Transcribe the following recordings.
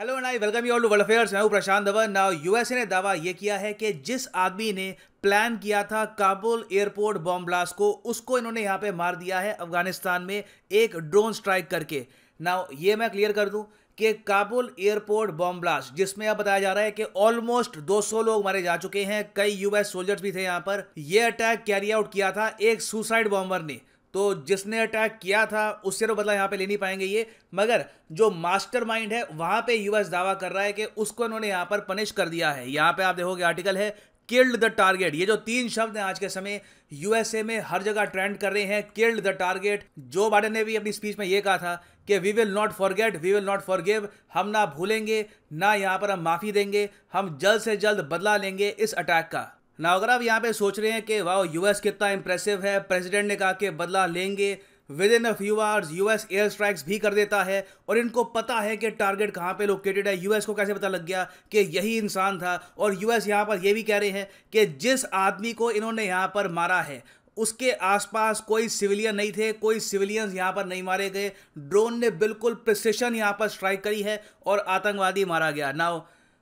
hello and I welcome you all to world affairs मैं हूं प्रशांत Dhawan now USA ने दावा यह किया है कि जिस आदमी ने प्लान किया था काबुल एयरपोर्ट बॉम्ब ब्लास्ट को उसको इन्होंने यहां पे मार दिया है अफगानिस्तान में एक ड्रोन स्ट्राइक करके नाउ ये मैं क्लियर कर दूं कि काबुल एयरपोर्ट बॉम्ब ब्लास्ट जिसमें अब बताया जा रहा है कि ऑलमोस्ट 200 लोग मारे जा चुके हैं कई यूएस सोल्जर्स भी थे यहाँ पर यह अटैक कैरी आउट किया था एक सुसाइड बॉम्बर ने तो जिसने अटैक किया था उससे तो बदला यहाँ पे ले नहीं पाएंगे ये मगर जो मास्टरमाइंड है वहाँ पे यूएस दावा कर रहा है कि उसको इन्होंने यहाँ पर पनिश कर दिया है यहाँ पे आप देखोगे आर्टिकल है किल्ड द टारगेट ये जो तीन शब्द हैं आज के समय यूएसए में हर जगह ट्रेंड कर रहे हैं किल्ड द टारगेट जो बाइडन ने भी अपनी स्पीच में ये कहा था कि we will not forget we will not forgive हम ना भूलेंगे ना यहाँ पर हम माफ़ी देंगे हम जल्द से जल्द बदला लेंगे इस अटैक का ना अगर आप यहाँ पे सोच रहे हैं कि वाह यूएस कितना इंप्रेसिव है प्रेसिडेंट ने कहा कि बदला लेंगे within a few hours US air strikes भी कर देता है और इनको पता है कि टारगेट कहाँ पे लोकेटेड है यूएस को कैसे पता लग गया कि यही इंसान था और यूएस यहाँ पर यह भी कह रहे हैं कि जिस आदमी को इन्होंने यहाँ पर मारा है उसके आसपास कोई सिविलियन नहीं थे कोई सिविलियंस यहाँ पर नहीं मारे गए ड्रोन ने बिल्कुल प्रसिशन यहाँ पर स्ट्राइक करी है और आतंकवादी मारा गया नाउ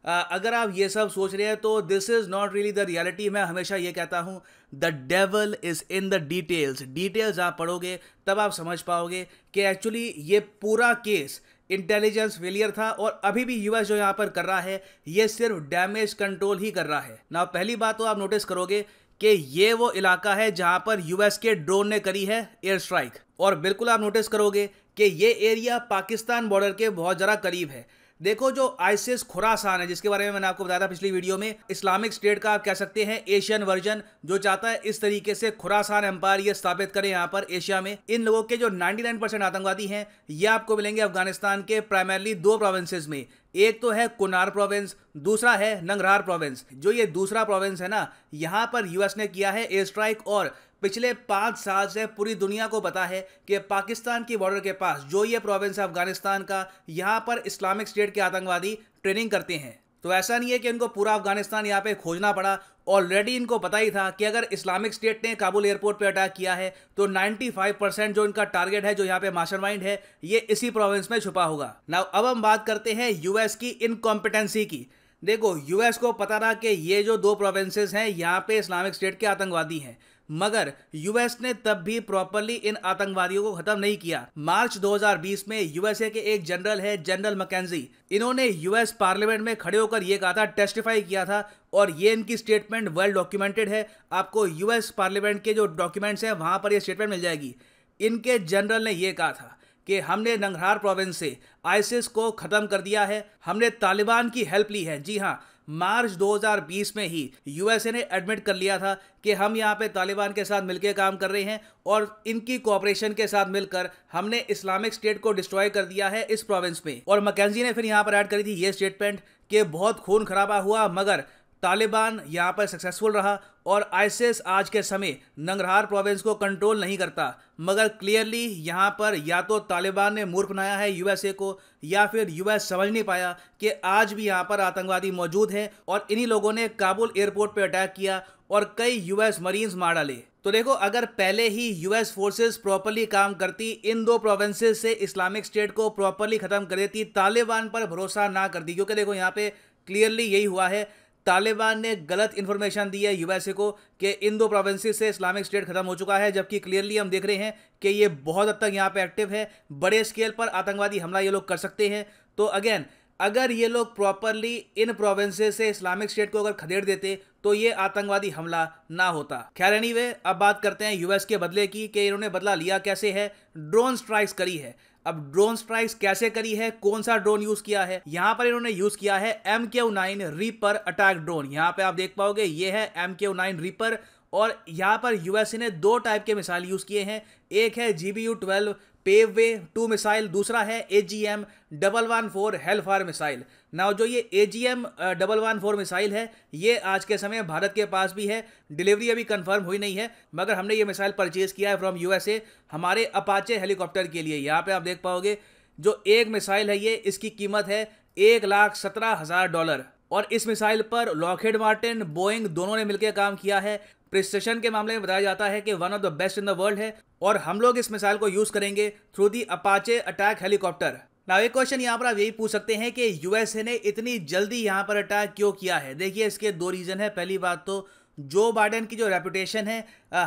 अगर आप ये सब सोच रहे हैं तो this is not really the reality मैं हमेशा ये कहता हूँ the devil is in the details details आप पढ़ोगे तब आप समझ पाओगे कि एक्चुअली ये पूरा केस इंटेलिजेंस फेलियर था और अभी भी यूएस जो यहाँ पर कर रहा है ये सिर्फ डैमेज कंट्रोल ही कर रहा है ना पहली बात तो आप नोटिस करोगे कि ये वो इलाका है जहाँ पर यूएस के ड्रोन ने करी है एयर स्ट्राइक और बिल्कुल आप नोटिस करोगे कि ये एरिया पाकिस्तान बॉर्डर के बहुत ज़रा करीब है देखो जो आइसिस खुरासान है जिसके बारे में मैंने आपको बताया था पिछली वीडियो में इस्लामिक स्टेट का आप कह सकते हैं एशियन वर्जन जो चाहता है इस तरीके से खुरासान एम्पायर ये स्थापित करें यहाँ पर एशिया में इन लोगों के जो 99 परसेंट आतंकवादी हैं ये आपको मिलेंगे अफगानिस्तान के प्राइमरली दो प्रोविंसेज में एक तो है कुनार प्रोविंस दूसरा है नंगरार प्रोविंस जो ये दूसरा प्रोविंस है ना यहाँ पर यूएस ने किया है एयर स्ट्राइक और पिछले पाँच साल से पूरी दुनिया को पता है कि पाकिस्तान की बॉर्डर के पास जो ये प्रोविंस है अफगानिस्तान का यहाँ पर इस्लामिक स्टेट के आतंकवादी ट्रेनिंग करते हैं तो ऐसा नहीं है कि इनको पूरा अफगानिस्तान यहाँ पे खोजना पड़ा ऑलरेडी इनको पता ही था कि अगर इस्लामिक स्टेट ने काबुल एयरपोर्ट पे अटैक किया है तो 95 परसेंट जो इनका टारगेट है जो यहाँ पे माइंड है ये इसी प्रोविंस में छुपा होगा ना अब हम बात करते हैं यूएस की इनकॉम्पिटेंसी की देखो यूएस को पता था कि ये जो दो प्रोविंसेस हैं यहाँ पे इस्लामिक स्टेट के आतंकवादी हैं मगर यूएस ने तब भी प्रॉपरली इन आतंकवादियों को खत्म नहीं किया मार्च 2020 में यूएसए के एक जनरल है जनरल मकैनजी इन्होंने यूएस पार्लियामेंट में खड़े होकर यह कहा था टेस्टिफाई किया था और ये इनकी स्टेटमेंट वेल डॉक्यूमेंटेड है आपको यूएस पार्लियामेंट के जो डॉक्यूमेंट्स हैं वहां पर यह स्टेटमेंट मिल जाएगी इनके जनरल ने यह कहा था कि हमने नंगहार प्रोविंस से आइसिस को ख़त्म कर दिया है हमने तालिबान की हेल्प ली है जी हाँ मार्च 2020 में ही यूएसए ने एडमिट कर लिया था कि हम यहाँ पे तालिबान के साथ मिलकर काम कर रहे हैं और इनकी कॉपरेशन के साथ मिलकर हमने इस्लामिक स्टेट को डिस्ट्रॉय कर दिया है इस प्रोविंस में और मकैनजी ने फिर यहाँ पर ऐड करी थी ये स्टेटमेंट कि बहुत खून खराबा हुआ मगर तालिबान यहाँ पर सक्सेसफुल रहा और आईसिस आज के समय नंगरहार प्रोविंस को कंट्रोल नहीं करता मगर क्लियरली यहाँ पर या तो तालिबान ने मूर्ख बनाया है यूएसए को या फिर यूएस समझ नहीं पाया कि आज भी यहाँ पर आतंकवादी मौजूद हैं और इन्हीं लोगों ने काबुल एयरपोर्ट पर अटैक किया और कई यूएस मरीन्स मार डाले तो देखो अगर पहले ही यूएस फोर्सेस प्रॉपरली काम करती इन दो प्रोविंसेस से इस्लामिक स्टेट को प्रॉपरली ख़त्म कर देती तालिबान पर भरोसा ना करती क्योंकि देखो यहाँ पे क्लियरली यही हुआ है तालिबान ने गलत इन्फॉर्मेशन दी है यूएसए को कि इन दो प्रोविंस से इस्लामिक स्टेट खत्म हो चुका है जबकि क्लियरली हम देख रहे हैं कि ये बहुत हद तक यहाँ पे एक्टिव है बड़े स्केल पर आतंकवादी हमला ये लोग कर सकते हैं तो अगेन अगर ये लोग प्रॉपरली इन प्रोविंस से इस्लामिक स्टेट को अगर खदेड़ देते तो ये आतंकवादी हमला ना होता खैर एनी अब बात करते हैं यूएस के बदले की कि इन्होंने बदला लिया कैसे है ड्रोन स्ट्राइक्स करी है अब ड्रोन स्ट्राइक्स कैसे करी है कौन सा ड्रोन यूज किया है यहाँ पर इन्होंने यूज किया है M Q nine Reaper attack drone यहाँ पे आप देख पाओगे ये है एम क्यू नाइन रीपर और यहाँ पर यूएसए ने दो टाइप के मिसाइल यूज किए हैं एक है G B U twelve Paveway two missile दूसरा है A G M double one four fire missile now जो ये A G M double one four missile है ये आज के समय भारत के पास भी है डिलीवरी अभी कंफर्म हुई नहीं है मगर हमने ये मिसाइल परचेज किया है फ्रॉम यूएसए हमारे अपाचे हेलीकॉप्टर के लिए यहाँ पे आप देख पाओगे जो एक मिसाइल है ये इसकी कीमत है एक लाख सत्रह हज़ार डॉलर और इस मिसाइल पर लॉकहेड मार्टिन बोइंग दोनों ने मिलकर काम किया है प्रिस्टेशन के मामले में बताया जाता है कि one of the best in the world है और हम लोग इस मिसाइल को यूज करेंगे through the Apache attack helicopter ना एक क्वेश्चन यहाँ पर आप यही पूछ सकते हैं कि यूएसए ने इतनी जल्दी यहाँ पर अटैक क्यों किया है देखिए इसके दो रीज़न है पहली बात तो जो बाइडेन की जो रेपुटेशन है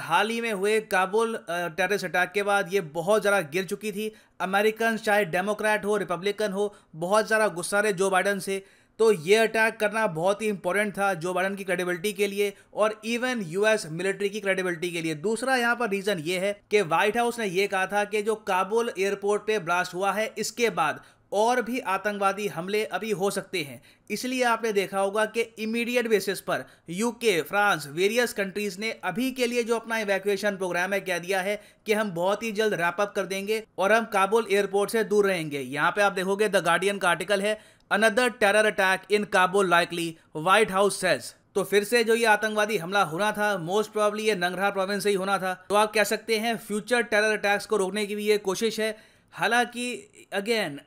हाल ही में हुए काबुल टेररिस्ट अटैक के बाद ये बहुत ज़्यादा गिर चुकी थी अमेरिकन चाहे डेमोक्रेट हो रिपब्लिकन हो बहुत ज़्यादा गुस्सा रहे जो बाइडन से तो ये अटैक करना बहुत ही इंपॉर्टेंट था जो बाइडन की क्रेडिबिलिटी के लिए और इवन यूएस मिलिट्री की क्रेडिबिलिटी के लिए दूसरा यहां पर रीजन ये है कि व्हाइट हाउस ने यह कहा था कि जो काबुल एयरपोर्ट पे ब्लास्ट हुआ है इसके बाद और भी आतंकवादी हमले अभी हो सकते हैं इसलिए आपने देखा होगा कि इमीडिएट बेसिस पर यूके फ्रांस वेरियस कंट्रीज ने अभी के लिए जो अपना इवैक्यूएशन प्रोग्राम है कह दिया है कि हम बहुत ही जल्द रैप अप कर देंगे और हम काबुल एयरपोर्ट से दूर रहेंगे यहाँ पे आप देखोगे द गार्डियन का आर्टिकल है another terror attack in Kabul likely White House says तो फिर से जो ये आतंकवादी हमला होना था मोस्ट प्रॉब्ली ये नंगरा प्रोविंस से ही होना था तो आप कह सकते हैं फ्यूचर टेरर अटैक्स को रोकने की भी ये कोशिश है हालांकि अगेन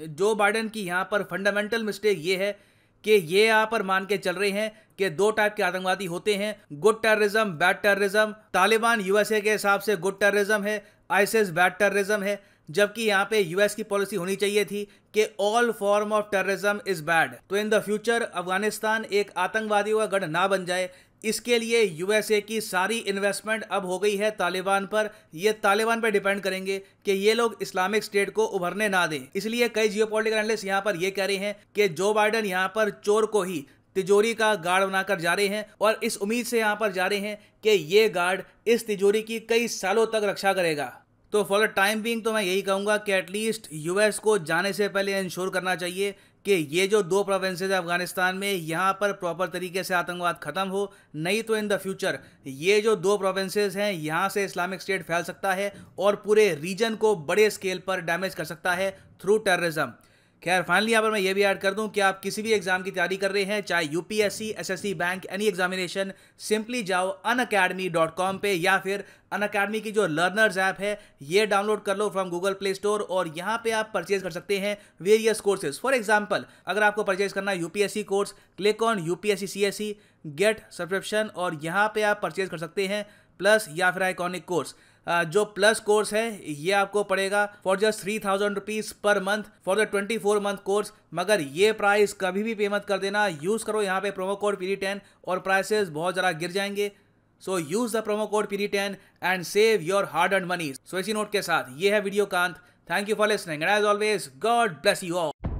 जो बाइडन की यहाँ पर फंडामेंटल मिस्टेक ये है कि ये यहाँ पर मान के चल रहे हैं कि दो टाइप के आतंकवादी होते हैं good terrorism bad terrorism Taliban USA के हिसाब से गुड टेररिज्म है आईसिस बैड टेररिज्म है जबकि यहाँ पे यूएस की पॉलिसी होनी चाहिए थी कि all form of terrorism is bad तो इन द फ्यूचर अफगानिस्तान एक आतंकवादियों का गढ़ ना बन जाए इसके लिए यूएसए की सारी इन्वेस्टमेंट अब हो गई है तालिबान पर ये तालिबान पर डिपेंड करेंगे कि ये लोग इस्लामिक स्टेट को उभरने ना दें इसलिए कई जियो पोलिटिकल एनालिस्ट यहाँ पर यह कह रहे हैं कि जो बाइडन यहाँ पर चोर को ही तिजोरी का गार्ड बनाकर जा रहे हैं और इस उम्मीद से यहाँ पर जा रहे हैं कि ये गार्ड इस तिजोरी की कई सालों तक रक्षा करेगा तो फॉर द टाइम बिंग तो मैं यही कहूँगा कि एटलीस्ट यू को जाने से पहले इंश्योर करना चाहिए कि ये जो दो प्रोविंसेज है अफगानिस्तान में यहाँ पर प्रॉपर तरीके से आतंकवाद ख़त्म हो नहीं तो इन द फ्यूचर ये जो दो प्रोविंसेज हैं यहाँ से इस्लामिक स्टेट फैल सकता है और पूरे रीजन को बड़े स्केल पर डैमेज कर सकता है थ्रू टेररिज्म खैर फाइनली यहाँ पर मैं ये भी ऐड कर दूं कि आप किसी भी एग्जाम की तैयारी कर रहे हैं चाहे UPSC SSC bank any examination simply जाओ अन पे या फिर अन की जो लर्नर्स ऐप है ये डाउनलोड कर लो फ्रॉम गूगल प्ले स्टोर और यहाँ पे आप परचेज कर सकते हैं वेरियस कोर्सेज फॉर एग्जाम्पल अगर आपको परचेज करना UPSC course click on UPSC CSC get subscription और यहाँ पे आप परचेज कर सकते हैं प्लस या फिर आइकॉनिक कोर्स जो प्लस कोर्स है ये आपको पड़ेगा for just three thousand rupees per month for the twenty four month course मगर ये प्राइस कभी भी पेमेंट कर देना यूज़ करो यहाँ पे प्रोमो कोड पीरी टेन और प्राइसेस बहुत ज़रा गिर जाएंगे so use the promo code पीरी ten and save your hard and money so इसी नोट के साथ ये है वीडियो कांत thank you for listening and as always God bless you all